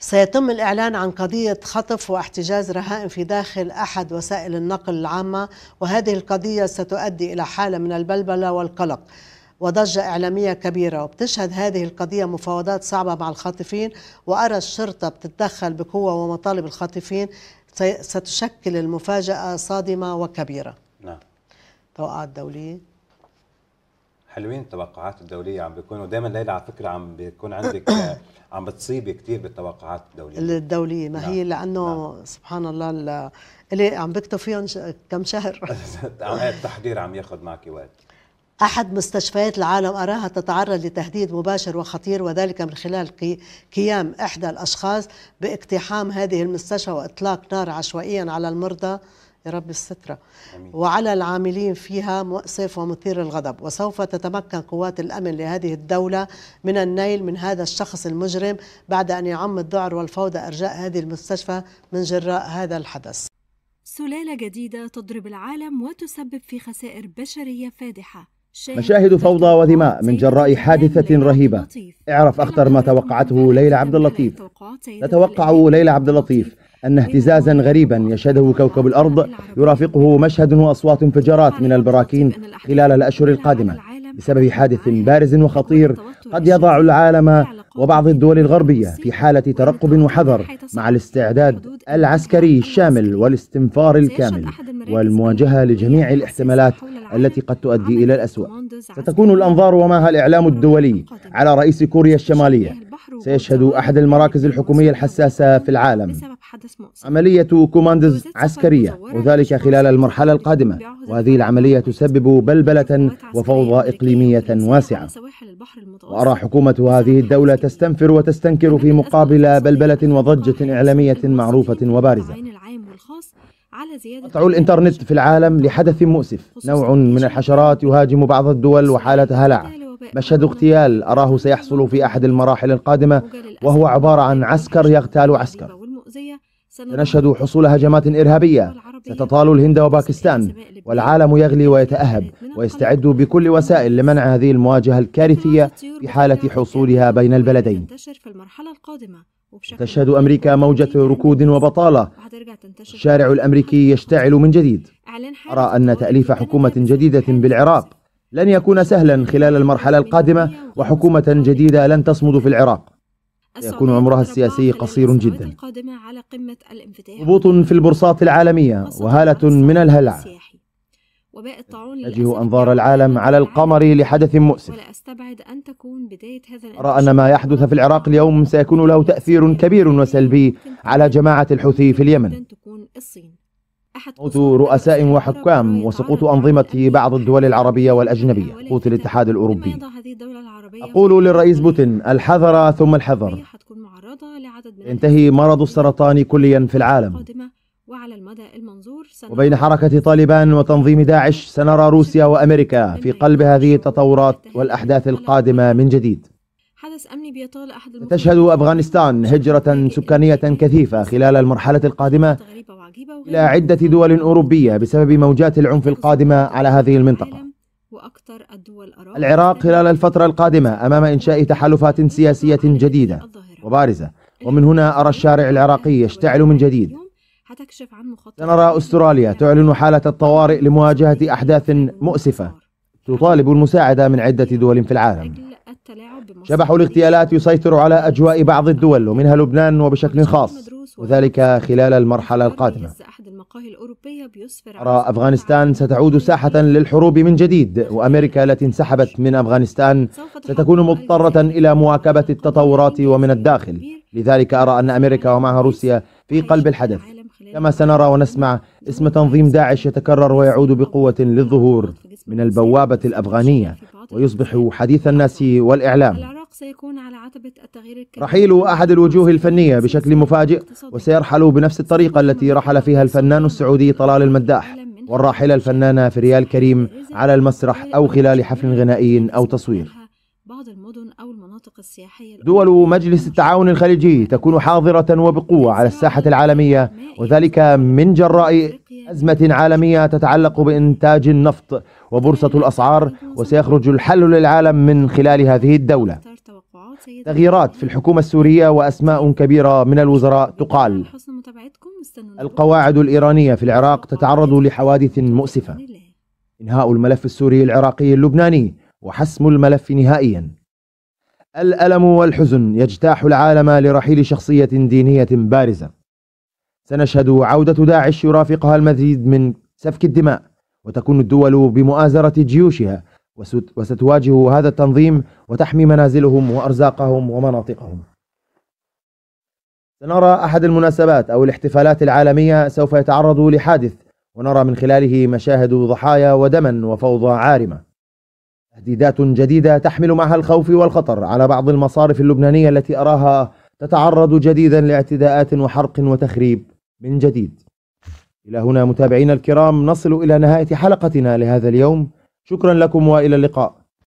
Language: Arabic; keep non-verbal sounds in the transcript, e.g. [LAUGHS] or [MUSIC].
سيتم الإعلان عن قضية خطف واحتجاز رهائن في داخل أحد وسائل النقل العامة وهذه القضية ستؤدي إلى حالة من البلبلة والقلق وضجة إعلامية كبيرة وبتشهد هذه القضية مفاوضات صعبة مع الخاطفين وأرى الشرطة بتتدخل بقوة ومطالب الخاطفين ستشكل المفاجأة صادمة وكبيرة نعم توقعات دولية حلوين التوقعات الدوليه عم بيكونوا دائما ليلى على فكره عم بيكون عندك [COUGHS] عم بتصيبي كثير بالتوقعات الدوليه الدوليه ما نعم. هي لانه نعم. سبحان الله اللي عم بكتب فيهم كم شهر [LAUGHS] إيه، التحضير عم ياخذ معك وقت أحد مستشفيات العالم أراها تتعرض لتهديد مباشر وخطير وذلك من خلال قيام إحدى الأشخاص باقتحام هذه المستشفى وإطلاق نار عشوائيا على المرضى رب السترة أمين. وعلى العاملين فيها مؤسف ومثير الغضب وسوف تتمكن قوات الأمن لهذه الدولة من النيل من هذا الشخص المجرم بعد أن يعم الذعر والفوضى أرجاء هذه المستشفى من جراء هذا الحدث سلالة جديدة تضرب العالم وتسبب في خسائر بشرية فادحة مشاهد فوضى ودماء من جراء حادثة رهيبة اعرف أخطر ما توقعته ليلى عبد اللطيف نتوقع ليلى عبد اللطيف أن اهتزازا غريبا يشهده كوكب الأرض يرافقه مشهد وأصوات انفجارات من البراكين خلال الأشهر القادمة بسبب حادث بارز وخطير قد يضع العالم وبعض الدول الغربية في حالة ترقب وحذر مع الاستعداد العسكري الشامل والاستنفار الكامل والمواجهة لجميع الاحتمالات التي قد تؤدي إلى الأسوأ ستكون الأنظار ومعها الإعلام الدولي على رئيس كوريا الشمالية سيشهد أحد المراكز الحكومية الحساسة في العالم عملية كوماندز عسكرية وذلك خلال المرحلة القادمة وهذه العملية تسبب بلبلة وفوضى إقليمية واسعة وأرى حكومة هذه الدولة تستنفر وتستنكر في مقابل بلبلة وضجة إعلامية معروفة وبارزة قطع الإنترنت في العالم لحدث مؤسف نوع من الحشرات يهاجم بعض الدول وحالة هلع مشهد اغتيال أراه سيحصل في أحد المراحل القادمة وهو عبارة عن عسكر يغتال عسكر سنشهد حصول هجمات إرهابية ستطال الهند وباكستان والعالم يغلي ويتأهب ويستعد بكل وسائل لمنع هذه المواجهة الكارثية في حالة حصولها بين البلدين تشهد أمريكا موجة ركود وبطالة الشارع الأمريكي يشتعل من جديد أرى أن تأليف حكومة جديدة بالعراق لن يكون سهلا خلال المرحلة القادمة وحكومة جديدة لن تصمد في العراق يكون عمرها السياسي قصير جدا هبوط في البورصات العالمية وهالة من الهلع وباء الطاعون أجه أنظار العالم على القمر لحدث مؤسف ولا أستبعد أن تكون بداية هذا أرى أن ما يحدث في العراق اليوم سيكون له تأثير كبير وسلبي على جماعة الحوثي في اليمن تكون الصين موت رؤساء وحكام وسقوط أنظمة بعض الدول العربية والأجنبية قوت الاتحاد الأوروبي أقول للرئيس بوتين الحذر ثم الحذر انتهي مرض السرطان كليا في العالم وعلى المدى المنظور وبين حركة طالبان وتنظيم داعش سنرى روسيا وأمريكا في قلب هذه التطورات والأحداث القادمة من جديد حدث أمني بيطال أحد تشهد أفغانستان هجرة سكانية كثيفة خلال المرحلة القادمة إلى عدة دول أوروبية بسبب موجات العنف القادمة على هذه المنطقة العراق خلال الفترة القادمة أمام إنشاء تحالفات سياسية جديدة وبارزة ومن هنا أرى الشارع العراقي يشتعل من جديد سنرى أستراليا تعلن حالة الطوارئ لمواجهة أحداث مؤسفة تطالب المساعدة من عدة دول في العالم التلاعب شبح الاغتيالات يسيطر على أجواء بعض الدول ومنها لبنان وبشكل خاص وذلك خلال المرحلة القادمة أرى أفغانستان ستعود ساحة للحروب من جديد وأمريكا التي انسحبت من أفغانستان ستكون مضطرة إلى مواكبة التطورات ومن الداخل لذلك أرى أن أمريكا ومعها روسيا في قلب الحدث كما سنرى ونسمع اسم تنظيم داعش يتكرر ويعود بقوة للظهور من البوابة الأفغانية ويصبح حديث الناس والإعلام سيكون على عتبة التغيير الكبير رحيل أحد الوجوه الفنية بشكل مفاجئ وسيرحل بنفس الطريقة التي رحل فيها الفنان السعودي طلال المداح والراحلة الفنانة فريال كريم على المسرح أو خلال حفل غنائي أو تصوير بعض المدن أو المناطق السياحية دول مجلس التعاون الخليجي تكون حاضرة وبقوة على الساحة العالمية وذلك من جراء أزمة عالمية تتعلق بإنتاج النفط وبورصة الأسعار وسيخرج الحل للعالم من خلال هذه الدولة تغييرات في الحكومة السورية وأسماء كبيرة من الوزراء تقال القواعد الإيرانية في العراق تتعرض لحوادث مؤسفة إنهاء الملف السوري العراقي اللبناني وحسم الملف نهائيا الألم والحزن يجتاح العالم لرحيل شخصية دينية بارزة سنشهد عودة داعش يرافقها المزيد من سفك الدماء وتكون الدول بمؤازرة جيوشها وستواجه هذا التنظيم وتحمي منازلهم وأرزاقهم ومناطقهم سنرى أحد المناسبات أو الاحتفالات العالمية سوف يتعرض لحادث ونرى من خلاله مشاهد ضحايا ودما وفوضى عارمة تهديدات جديدة تحمل معها الخوف والخطر على بعض المصارف اللبنانية التي أراها تتعرض جديدا لاعتداءات وحرق وتخريب من جديد إلى هنا متابعينا الكرام نصل إلى نهاية حلقتنا لهذا اليوم شكرا لكم وإلى اللقاء